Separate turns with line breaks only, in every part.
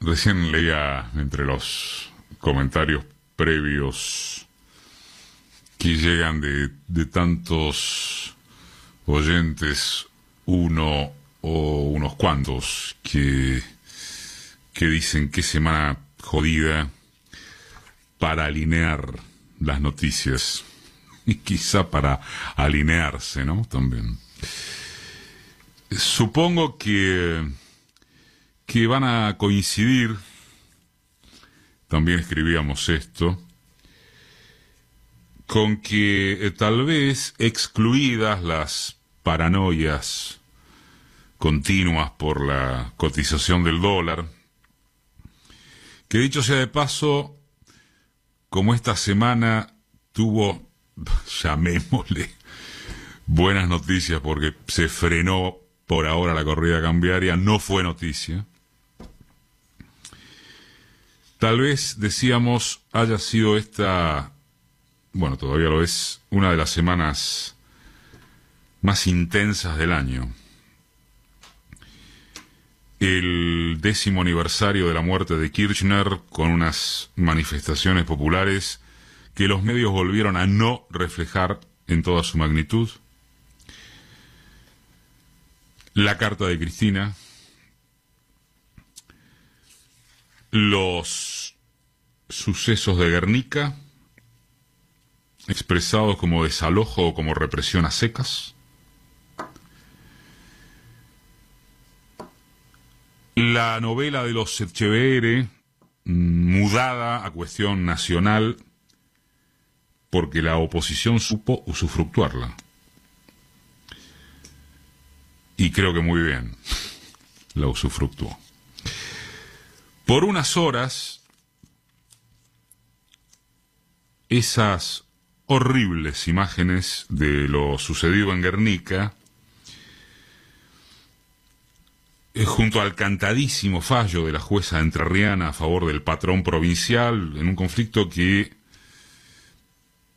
Recién leía entre los comentarios previos que llegan de, de tantos oyentes, uno o unos cuantos, que, que dicen qué semana jodida para alinear las noticias y quizá para alinearse, ¿no? También. Supongo que que van a coincidir, también escribíamos esto, con que eh, tal vez excluidas las paranoias continuas por la cotización del dólar, que dicho sea de paso, como esta semana tuvo, llamémosle, buenas noticias porque se frenó por ahora la corrida cambiaria, no fue noticia. Tal vez, decíamos, haya sido esta, bueno, todavía lo es, una de las semanas más intensas del año. El décimo aniversario de la muerte de Kirchner con unas manifestaciones populares que los medios volvieron a no reflejar en toda su magnitud. La carta de Cristina, los sucesos de Guernica, expresados como desalojo o como represión a secas, la novela de los Echeverre, mudada a cuestión nacional, porque la oposición supo usufructuarla. Y creo que muy bien la usufructuó. Por unas horas, esas horribles imágenes de lo sucedido en Guernica, eh, junto al cantadísimo fallo de la jueza entrerriana a favor del patrón provincial, en un conflicto que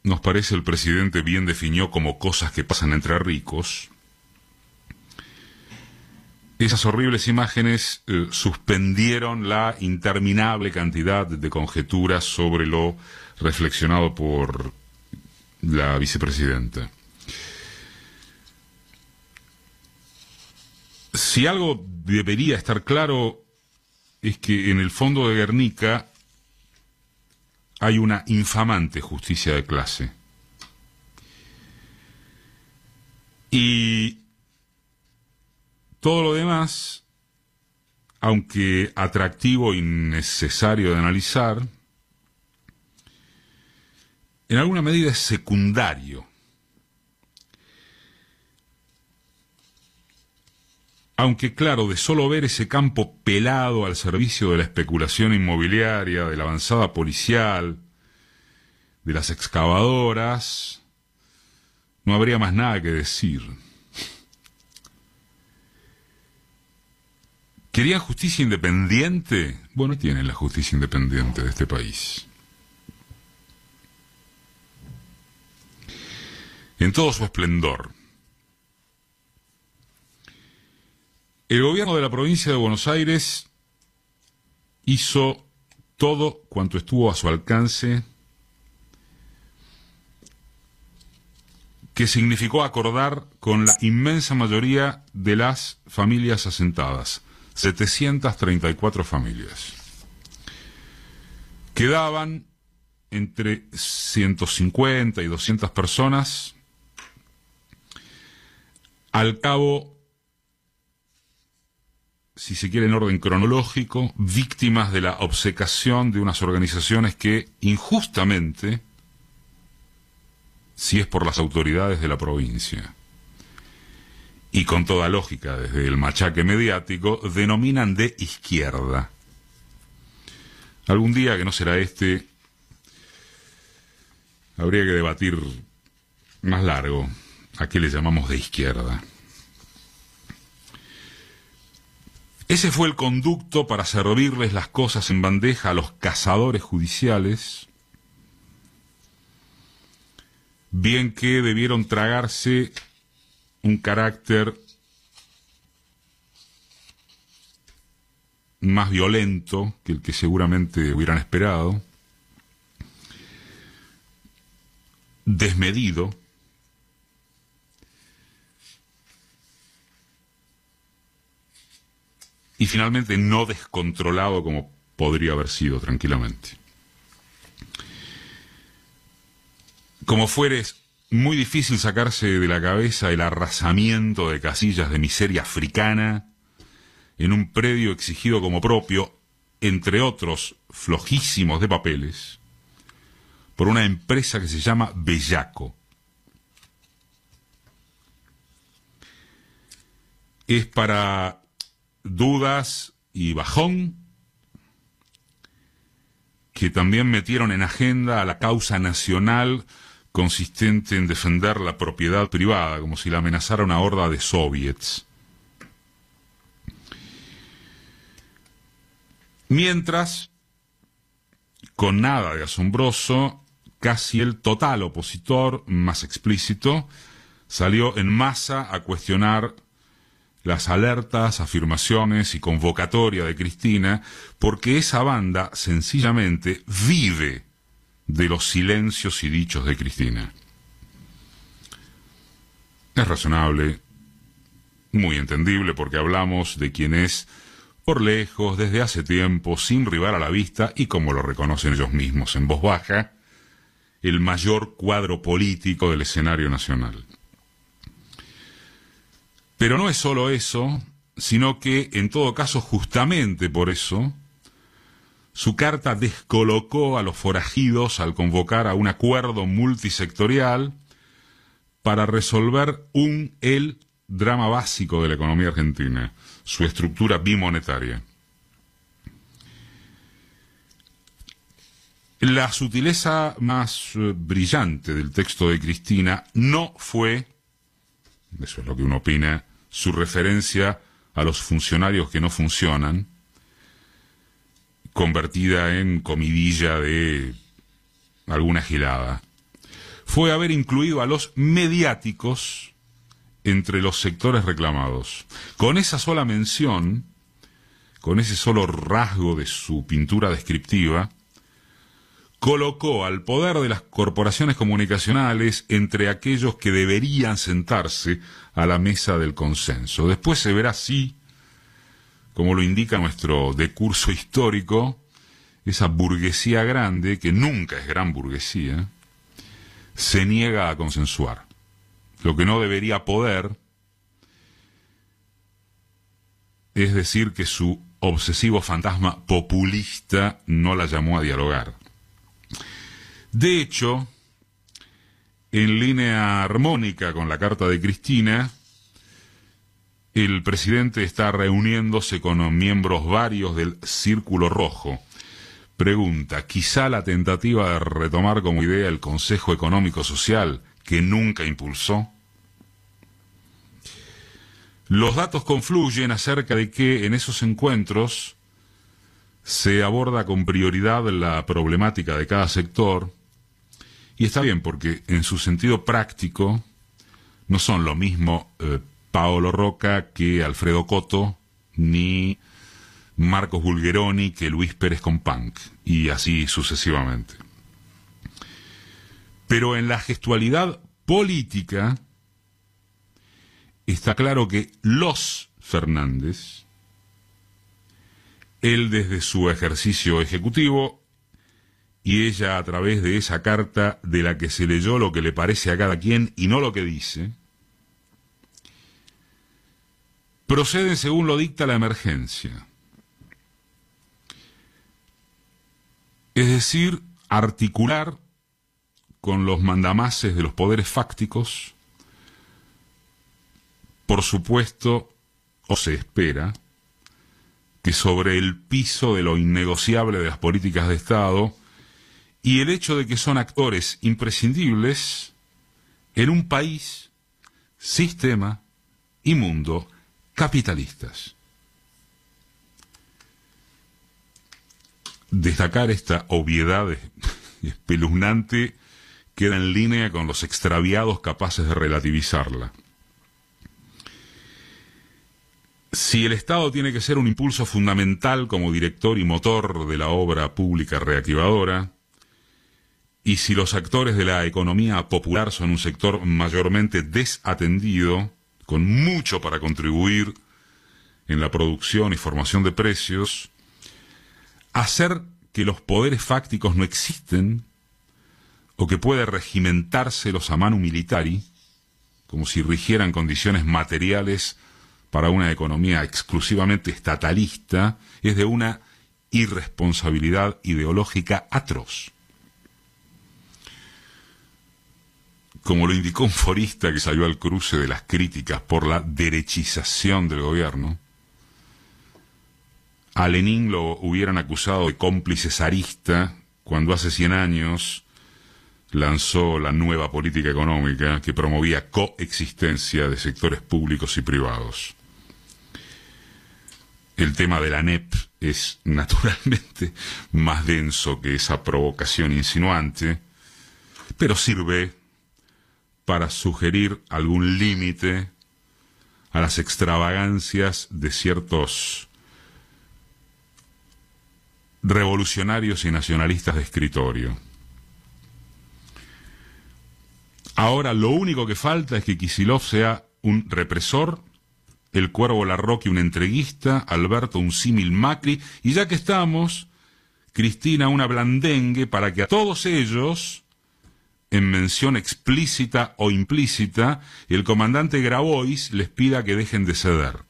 nos parece el presidente bien definió como cosas que pasan entre ricos, esas horribles imágenes eh, suspendieron la interminable cantidad de conjeturas sobre lo reflexionado por la vicepresidenta. Si algo debería estar claro es que en el fondo de Guernica hay una infamante justicia de clase. Y todo lo demás, aunque atractivo y necesario de analizar, en alguna medida es secundario. Aunque claro, de solo ver ese campo pelado al servicio de la especulación inmobiliaria, de la avanzada policial, de las excavadoras, no habría más nada que decir. ¿Querían justicia independiente? Bueno, tienen la justicia independiente de este país. En todo su esplendor. El gobierno de la provincia de Buenos Aires hizo todo cuanto estuvo a su alcance, que significó acordar con la inmensa mayoría de las familias asentadas 734 familias. Quedaban entre 150 y 200 personas al cabo, si se quiere en orden cronológico, víctimas de la obsecación de unas organizaciones que injustamente, si es por las autoridades de la provincia, y con toda lógica desde el machaque mediático, denominan de izquierda. Algún día, que no será este, habría que debatir más largo a qué le llamamos de izquierda. Ese fue el conducto para servirles las cosas en bandeja a los cazadores judiciales, bien que debieron tragarse un carácter más violento que el que seguramente hubieran esperado, desmedido, y finalmente no descontrolado como podría haber sido tranquilamente. Como fueres muy difícil sacarse de la cabeza el arrasamiento de casillas de miseria africana en un predio exigido como propio, entre otros flojísimos de papeles, por una empresa que se llama Bellaco. Es para dudas y bajón que también metieron en agenda a la causa nacional consistente en defender la propiedad privada, como si la amenazara una horda de soviets. Mientras, con nada de asombroso, casi el total opositor más explícito salió en masa a cuestionar las alertas, afirmaciones y convocatoria de Cristina, porque esa banda sencillamente vive de los silencios y dichos de Cristina. Es razonable, muy entendible, porque hablamos de quien es, por lejos, desde hace tiempo, sin rival a la vista y como lo reconocen ellos mismos en voz baja, el mayor cuadro político del escenario nacional. Pero no es solo eso, sino que, en todo caso, justamente por eso, su carta descolocó a los forajidos al convocar a un acuerdo multisectorial para resolver un el drama básico de la economía argentina, su estructura bimonetaria. La sutileza más eh, brillante del texto de Cristina no fue, eso es lo que uno opina, su referencia a los funcionarios que no funcionan, convertida en comidilla de alguna gelada, fue haber incluido a los mediáticos entre los sectores reclamados. Con esa sola mención, con ese solo rasgo de su pintura descriptiva, colocó al poder de las corporaciones comunicacionales entre aquellos que deberían sentarse a la mesa del consenso. Después se verá si como lo indica nuestro decurso histórico, esa burguesía grande, que nunca es gran burguesía, se niega a consensuar. Lo que no debería poder es decir que su obsesivo fantasma populista no la llamó a dialogar. De hecho, en línea armónica con la carta de Cristina, el presidente está reuniéndose con miembros varios del Círculo Rojo. Pregunta, quizá la tentativa de retomar como idea el Consejo Económico Social, que nunca impulsó. Los datos confluyen acerca de que en esos encuentros se aborda con prioridad la problemática de cada sector, y está bien porque en su sentido práctico no son lo mismo eh, Paolo Roca que Alfredo Cotto, ni Marcos Bulgeroni que Luis Pérez con y así sucesivamente. Pero en la gestualidad política está claro que los Fernández, él desde su ejercicio ejecutivo y ella a través de esa carta de la que se leyó lo que le parece a cada quien y no lo que dice, proceden según lo dicta la emergencia. Es decir, articular con los mandamases de los poderes fácticos, por supuesto, o se espera, que sobre el piso de lo innegociable de las políticas de Estado y el hecho de que son actores imprescindibles en un país, sistema y mundo capitalistas. Destacar esta obviedad espeluznante queda en línea con los extraviados capaces de relativizarla. Si el Estado tiene que ser un impulso fundamental como director y motor de la obra pública reactivadora, y si los actores de la economía popular son un sector mayormente desatendido, con mucho para contribuir en la producción y formación de precios, hacer que los poderes fácticos no existen o que puede regimentárselos a mano militari, como si rigieran condiciones materiales para una economía exclusivamente estatalista, es de una irresponsabilidad ideológica atroz. como lo indicó un forista que salió al cruce de las críticas por la derechización del gobierno, a Lenin lo hubieran acusado de cómplice zarista cuando hace 100 años lanzó la nueva política económica que promovía coexistencia de sectores públicos y privados. El tema de la NEP es naturalmente más denso que esa provocación insinuante, pero sirve para sugerir algún límite a las extravagancias de ciertos revolucionarios y nacionalistas de escritorio. Ahora lo único que falta es que Kisilov sea un represor, el Cuervo Larroque un entreguista, Alberto un símil Macri, y ya que estamos, Cristina una blandengue para que a todos ellos en mención explícita o implícita y el comandante Grabois les pida que dejen de ceder.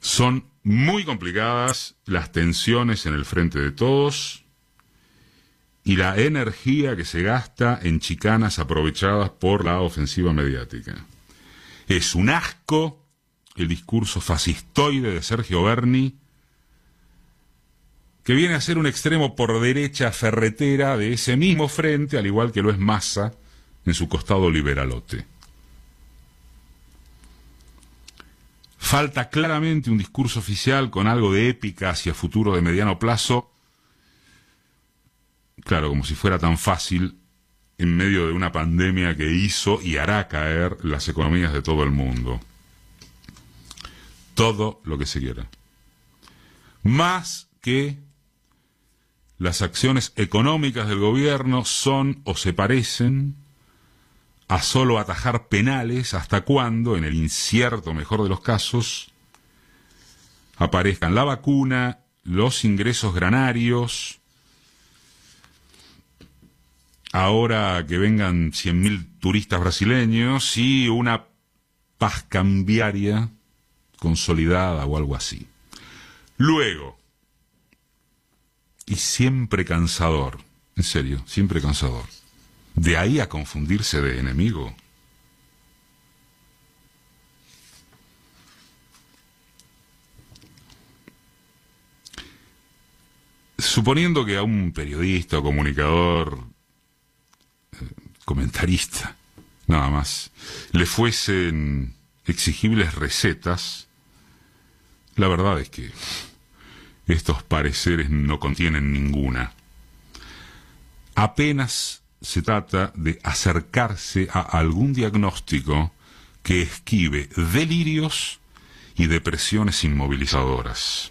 Son muy complicadas las tensiones en el frente de todos y la energía que se gasta en chicanas aprovechadas por la ofensiva mediática. Es un asco el discurso fascistoide de Sergio Berni, que viene a ser un extremo por derecha ferretera de ese mismo frente, al igual que lo es Massa en su costado liberalote. Falta claramente un discurso oficial con algo de épica hacia futuro de mediano plazo. Claro, como si fuera tan fácil en medio de una pandemia que hizo y hará caer las economías de todo el mundo todo lo que se quiera. Más que las acciones económicas del gobierno son o se parecen a solo atajar penales hasta cuando, en el incierto mejor de los casos, aparezcan la vacuna, los ingresos granarios, ahora que vengan 100.000 turistas brasileños y una paz cambiaria consolidada o algo así. Luego, y siempre cansador, en serio, siempre cansador, de ahí a confundirse de enemigo. Suponiendo que a un periodista o comunicador, eh, comentarista, nada más, le fuesen exigibles recetas, la verdad es que estos pareceres no contienen ninguna. Apenas se trata de acercarse a algún diagnóstico que esquive delirios y depresiones inmovilizadoras.